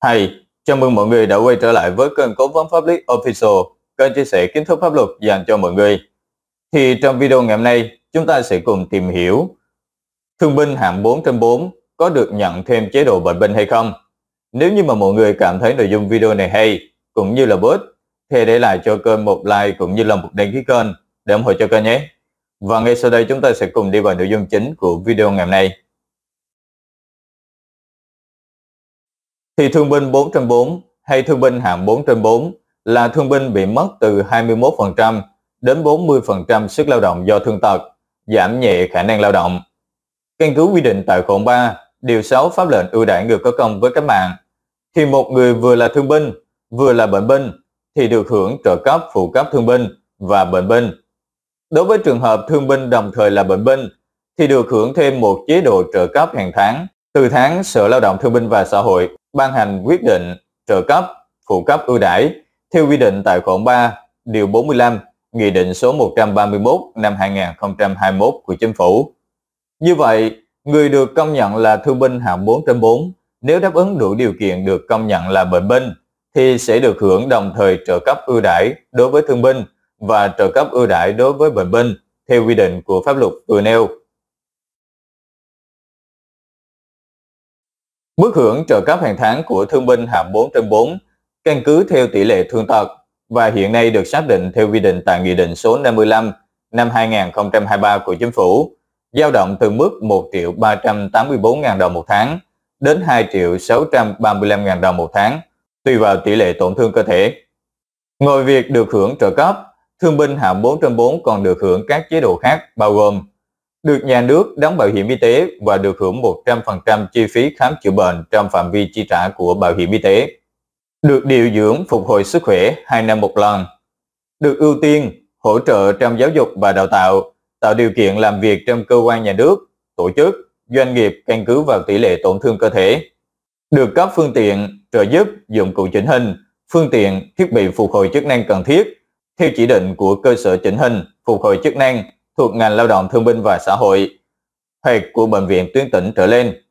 Hay, chào mừng mọi người đã quay trở lại với kênh Cố vấn Pháp lý Official, kênh chia sẻ kiến thức pháp luật dành cho mọi người. Thì trong video ngày hôm nay, chúng ta sẽ cùng tìm hiểu thương binh hạng 4 trên 4 có được nhận thêm chế độ bệnh binh hay không? Nếu như mà mọi người cảm thấy nội dung video này hay, cũng như là bớt, thì để lại cho kênh một like cũng như là một đăng ký kênh để ủng hộ cho kênh nhé. Và ngay sau đây chúng ta sẽ cùng đi vào nội dung chính của video ngày hôm nay. thì thương binh 4 trên 4 hay thương binh hạng 4 trên 4 là thương binh bị mất từ 21% đến 40% sức lao động do thương tật, giảm nhẹ khả năng lao động. Căn cứ quy định tại khoản 3, điều 6 pháp lệnh ưu đãi người có công với cách mạng, thì một người vừa là thương binh, vừa là bệnh binh thì được hưởng trợ cấp phụ cấp thương binh và bệnh binh. Đối với trường hợp thương binh đồng thời là bệnh binh thì được hưởng thêm một chế độ trợ cấp hàng tháng từ tháng Sở Lao động Thương binh và Xã hội ban hành quyết định trợ cấp, phụ cấp ưu đãi theo quy định tại khoản 3, điều 45, Nghị định số 131 năm 2021 của Chính phủ. Như vậy, người được công nhận là thương binh hạng 4 trên 4 nếu đáp ứng đủ điều kiện được công nhận là bệnh binh thì sẽ được hưởng đồng thời trợ cấp ưu đãi đối với thương binh và trợ cấp ưu đãi đối với bệnh binh theo quy định của pháp luật vừa nêu. Mức hưởng trợ cấp hàng tháng của thương binh hạng 4 trên 4 căn cứ theo tỷ lệ thương tật và hiện nay được xác định theo quy định tại Nghị định số 55 năm 2023 của Chính phủ, dao động từ mức 1 triệu 384 ngàn đồng một tháng đến 2 triệu 635 ngàn đồng một tháng, tùy vào tỷ lệ tổn thương cơ thể. Ngoài việc được hưởng trợ cấp, thương binh hạng 4 trên 4 còn được hưởng các chế độ khác bao gồm được nhà nước đóng bảo hiểm y tế và được hưởng 100% chi phí khám chữa bệnh trong phạm vi chi trả của bảo hiểm y tế, được điều dưỡng phục hồi sức khỏe 2 năm một lần, được ưu tiên hỗ trợ trong giáo dục và đào tạo, tạo điều kiện làm việc trong cơ quan nhà nước, tổ chức, doanh nghiệp căn cứ vào tỷ lệ tổn thương cơ thể, được cấp phương tiện trợ giúp dụng cụ chỉnh hình, phương tiện thiết bị phục hồi chức năng cần thiết theo chỉ định của cơ sở chỉnh hình phục hồi chức năng thuộc ngành lao động thương binh và xã hội, hoặc của bệnh viện tuyến tỉnh trở lên,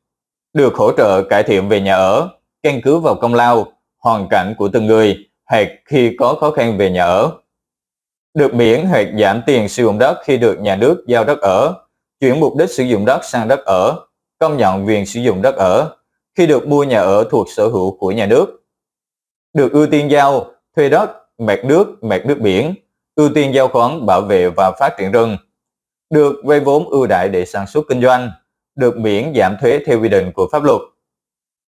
được hỗ trợ cải thiện về nhà ở, căn cứ vào công lao, hoàn cảnh của từng người, hoặc khi có khó khăn về nhà ở. Được miễn hoặc giảm tiền sử dụng đất khi được nhà nước giao đất ở, chuyển mục đích sử dụng đất sang đất ở, công nhận quyền sử dụng đất ở, khi được mua nhà ở thuộc sở hữu của nhà nước. Được ưu tiên giao, thuê đất, mạc nước, mạc nước biển, ưu tiên giao khoán bảo vệ và phát triển rừng, được vay vốn ưu đại để sản xuất kinh doanh, được miễn giảm thuế theo quy định của pháp luật,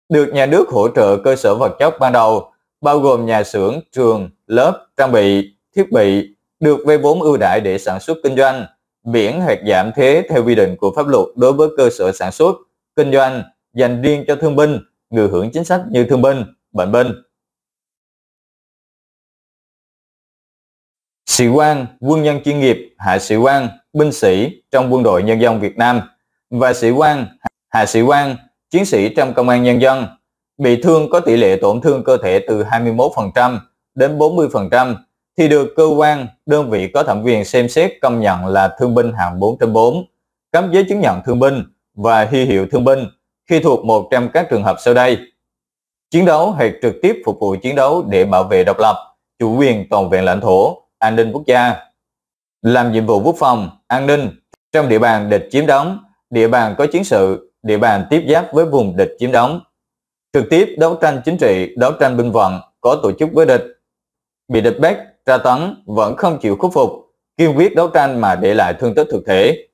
được nhà nước hỗ trợ cơ sở vật chất ban đầu, bao gồm nhà xưởng, trường, lớp, trang bị, thiết bị, được vay vốn ưu đại để sản xuất kinh doanh, miễn hoặc giảm thuế theo quy định của pháp luật đối với cơ sở sản xuất, kinh doanh dành riêng cho thương binh, người hưởng chính sách như thương binh, bệnh binh, Sĩ quan, quân nhân chuyên nghiệp, hạ sĩ quan, binh sĩ trong quân đội nhân dân Việt Nam và sĩ quan, hạ sĩ quan, chiến sĩ trong công an nhân dân bị thương có tỷ lệ tổn thương cơ thể từ 21% đến 40% thì được cơ quan, đơn vị có thẩm quyền xem xét công nhận là thương binh hạng 4 trên 4, cấp giấy chứng nhận thương binh và huy hiệu thương binh khi thuộc một trong các trường hợp sau đây. Chiến đấu hoặc trực tiếp phục vụ chiến đấu để bảo vệ độc lập, chủ quyền toàn vẹn lãnh thổ, an ninh quốc gia, làm nhiệm vụ quốc phòng, an ninh trong địa bàn địch chiếm đóng, địa bàn có chiến sự, địa bàn tiếp giáp với vùng địch chiếm đóng, trực tiếp đấu tranh chính trị, đấu tranh binh vận có tổ chức với địch, bị địch bắt, tra tấn vẫn không chịu khuất phục, kiên quyết đấu tranh mà để lại thương tích thực thể.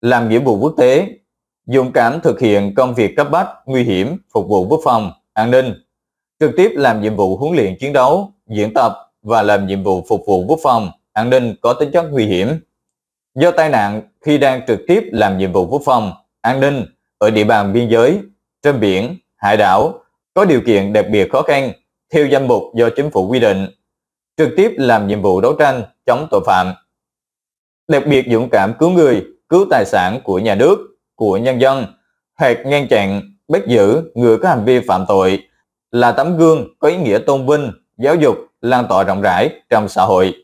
Làm nhiệm vụ quốc tế, dũng cảm thực hiện công việc cấp bách, nguy hiểm, phục vụ quốc phòng, an ninh, trực tiếp làm nhiệm vụ huấn luyện chiến đấu, diễn tập, và làm nhiệm vụ phục vụ quốc phòng, an ninh có tính chất nguy hiểm. Do tai nạn khi đang trực tiếp làm nhiệm vụ quốc phòng, an ninh ở địa bàn biên giới, trên biển, hải đảo có điều kiện đặc biệt khó khăn theo danh mục do chính phủ quy định, trực tiếp làm nhiệm vụ đấu tranh chống tội phạm. Đặc biệt dũng cảm cứu người, cứu tài sản của nhà nước, của nhân dân, hoặc ngăn chặn, bắt giữ người có hành vi phạm tội là tấm gương có ý nghĩa tôn vinh giáo dục lan tỏa rộng rãi trong xã hội.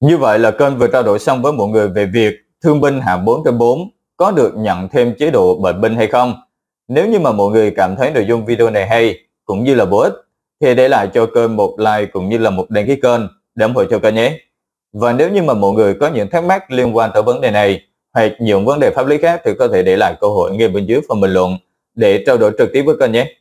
Như vậy là kênh vừa trao đổi xong với mọi người về việc thương binh hạng 4 trên 4 có được nhận thêm chế độ bệnh binh hay không. Nếu như mà mọi người cảm thấy nội dung video này hay cũng như là bổ ích thì để lại cho kênh một like cũng như là một đăng ký kênh để ủng hộ cho kênh nhé. Và nếu như mà mọi người có những thắc mắc liên quan tới vấn đề này hoặc những vấn đề pháp lý khác thì có thể để lại câu hỏi ngay bên dưới phần bình luận để trao đổi trực tiếp với kênh nhé.